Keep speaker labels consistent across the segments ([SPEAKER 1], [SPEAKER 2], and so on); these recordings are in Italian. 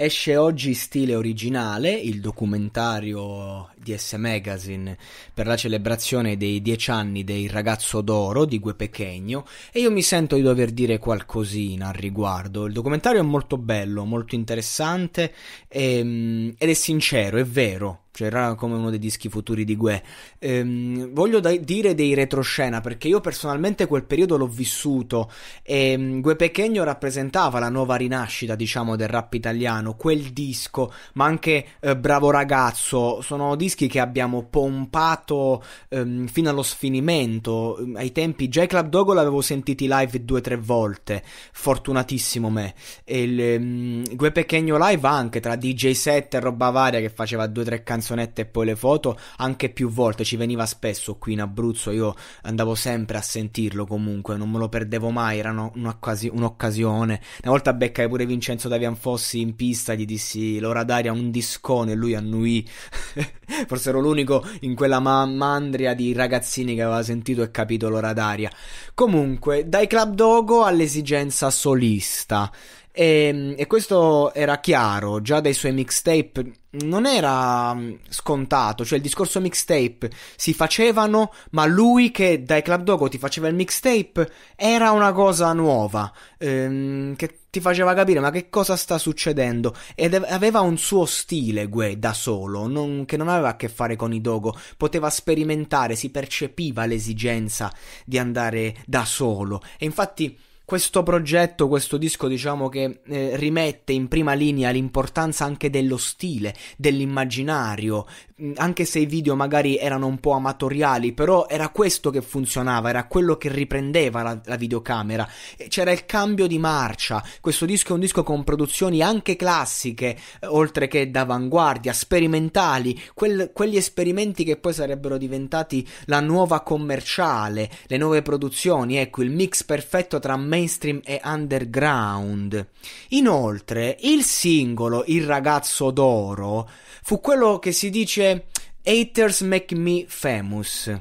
[SPEAKER 1] Esce oggi Stile Originale, il documentario di S Magazine per la celebrazione dei dieci anni del Ragazzo d'Oro di Gue Pechegno e io mi sento di dover dire qualcosina al riguardo. Il documentario è molto bello, molto interessante e, ehm, ed è sincero, è vero, cioè era come uno dei dischi futuri di Gue. Ehm, voglio da- dire dei retroscena perché io personalmente quel periodo l'ho vissuto e ehm, Gue Pechegno rappresentava la nuova rinascita, diciamo, del rap italiano, quel disco, ma anche eh, Bravo ragazzo, sono dischi che abbiamo pompato ehm, fino allo sfinimento. Ehm, ai tempi J Club Dogo l'avevo sentiti live due o tre volte, fortunatissimo me. E il, ehm, Gue Pechegno live anche tra DJ set e roba varia che faceva due o tre canzoni canzonette e poi le foto anche più volte, ci veniva spesso qui in Abruzzo, io andavo sempre a sentirlo comunque, non me lo perdevo mai, era un'occasione. Una volta beccai pure Vincenzo Davian Fossi in pista, gli dissi l'ora d'aria un discone e lui annuì. Forse ero l'unico in quella ma- mandria di ragazzini che aveva sentito e capito l'ora d'aria. Comunque, dai Club Dogo all'esigenza solista. E, ehm, e questo era chiaro già dai suoi mixtape non era mm, scontato, cioè il discorso mixtape si facevano, ma lui che dai Club Dogo ti faceva il mixtape era una cosa nuova, ehm, che ti faceva capire ma che cosa sta succedendo ed aveva un suo stile Gue da solo, non, che non aveva a che fare con i Dogo, poteva sperimentare, si percepiva l'esigenza di andare da solo e infatti questo progetto, questo disco, diciamo che eh, rimette in prima linea l'importanza anche dello stile, dell'immaginario, anche se i video magari erano un po' amatoriali, però era questo che funzionava, era quello che riprendeva la, la videocamera. C'era il cambio di marcia. Questo disco è un disco con produzioni anche classiche, eh, oltre che d'avanguardia, sperimentali, quel, quegli esperimenti che poi sarebbero diventati la nuova commerciale, le nuove produzioni, ecco, il mix perfetto tra me mainstream e underground. Inoltre, il singolo Il ragazzo d'oro fu quello che si dice Haters Make Me Famous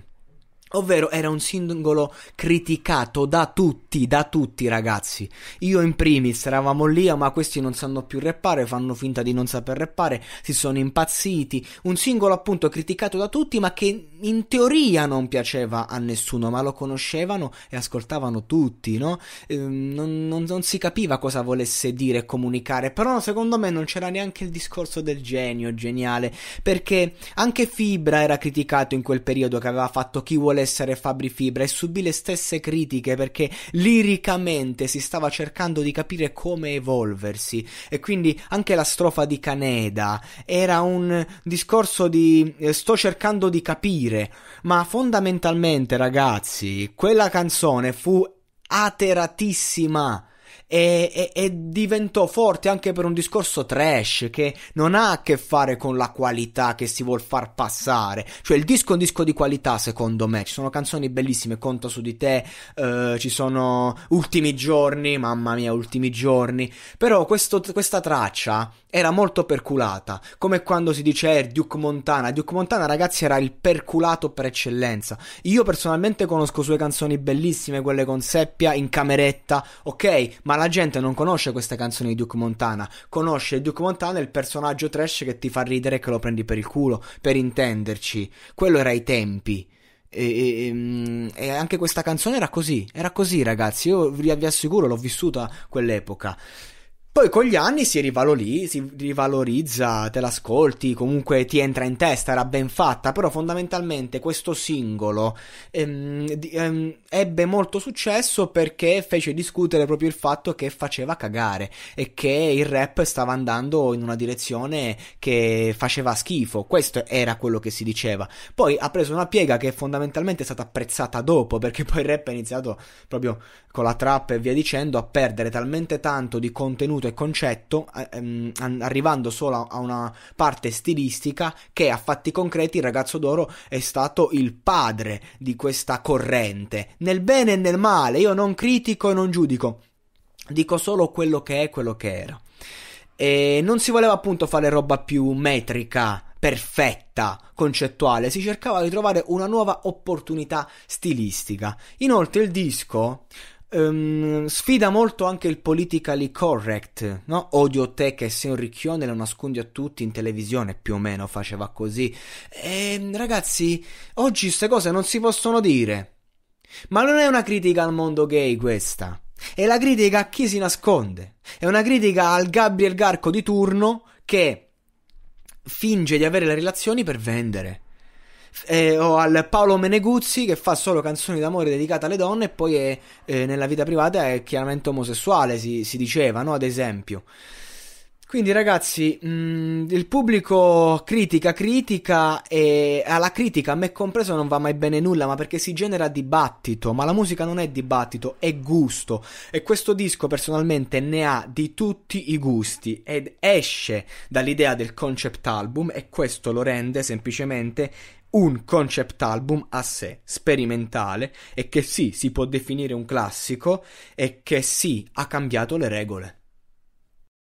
[SPEAKER 1] Ovvero era un singolo criticato da tutti, da tutti ragazzi. Io in primis eravamo lì, ah, ma questi non sanno più reppare, fanno finta di non saper reppare, si sono impazziti. Un singolo appunto criticato da tutti, ma che in teoria non piaceva a nessuno, ma lo conoscevano e ascoltavano tutti, no? Ehm, non, non, non, si capiva cosa volesse dire e comunicare, però secondo me non c'era neanche il discorso del genio, geniale, perché anche Fibra era criticato in quel periodo che aveva fatto chi vuole vuole essere Fabri Fibra e subì le stesse critiche perché liricamente si stava cercando di capire come evolversi e quindi anche la strofa di Caneda era un discorso di eh, sto cercando di capire, ma fondamentalmente ragazzi, quella canzone fu ateratissima e, e, e, diventò forte anche per un discorso trash che non ha a che fare con la qualità che si vuol far passare. Cioè il disco è un disco di qualità secondo me, ci sono canzoni bellissime, Conto su di te, eh, ci sono Ultimi giorni, mamma mia, Ultimi giorni, però questo, questa traccia era molto perculata, come quando si dice eh, Duke Montana. Duke Montana ragazzi era il perculato per eccellenza. Io personalmente conosco sue canzoni bellissime, quelle con Seppia in cameretta, ok? ma la gente non conosce queste canzoni di Duke Montana, conosce Duke Montana il personaggio trash che ti fa ridere e che lo prendi per il culo, per intenderci. Quello era ai tempi. E, e, ehm, e, anche questa canzone era così, era così ragazzi, io vi, vi assicuro l'ho vissuta quell'epoca. Poi con gli anni si, rivalori, si rivalorizza, te l'ascolti, comunque ti entra in testa, era ben fatta, però fondamentalmente questo singolo ehm, ehm, ebbe molto successo perché fece discutere proprio il fatto che faceva cagare e che il rap stava andando in una direzione che faceva schifo, questo era quello che si diceva. Poi ha preso una piega che fondamentalmente è stata apprezzata dopo perché poi il rap è iniziato proprio con la trap e via dicendo a perdere talmente tanto di contenuto e concetto, eh, ehm, arrivando solo a una parte stilistica che a fatti concreti il ragazzo d'oro è stato il padre di questa corrente, nel bene e nel male, io non critico e non giudico, dico solo quello che è quello che era. E non si voleva appunto fare roba più metrica, perfetta, concettuale, si cercava di trovare una nuova opportunità stilistica. Inoltre il disco Um, sfida molto anche il politically correct, no? Odio te che sei un ricchione, lo nascondi a tutti in televisione, più o meno faceva così. E ehm, ragazzi, oggi queste cose non si possono dire. Ma non è una critica al mondo gay questa. È la critica a chi si nasconde. È una critica al Gabriel Garco di turno che finge di avere le relazioni per vendere eh, o al Paolo Meneguzzi che fa solo canzoni d'amore dedicate alle donne e poi è, eh, nella vita privata è chiaramente omosessuale, si, si diceva, no? ad esempio. Quindi ragazzi, mh, mm, il pubblico critica, critica e alla critica, a me compreso, non va mai bene nulla, ma perché si genera dibattito, ma la musica non è dibattito, è gusto e questo disco personalmente ne ha di tutti i gusti ed esce dall'idea del concept album e questo lo rende semplicemente un concept album a sé, sperimentale e che sì, si può definire un classico e che sì, ha cambiato le regole.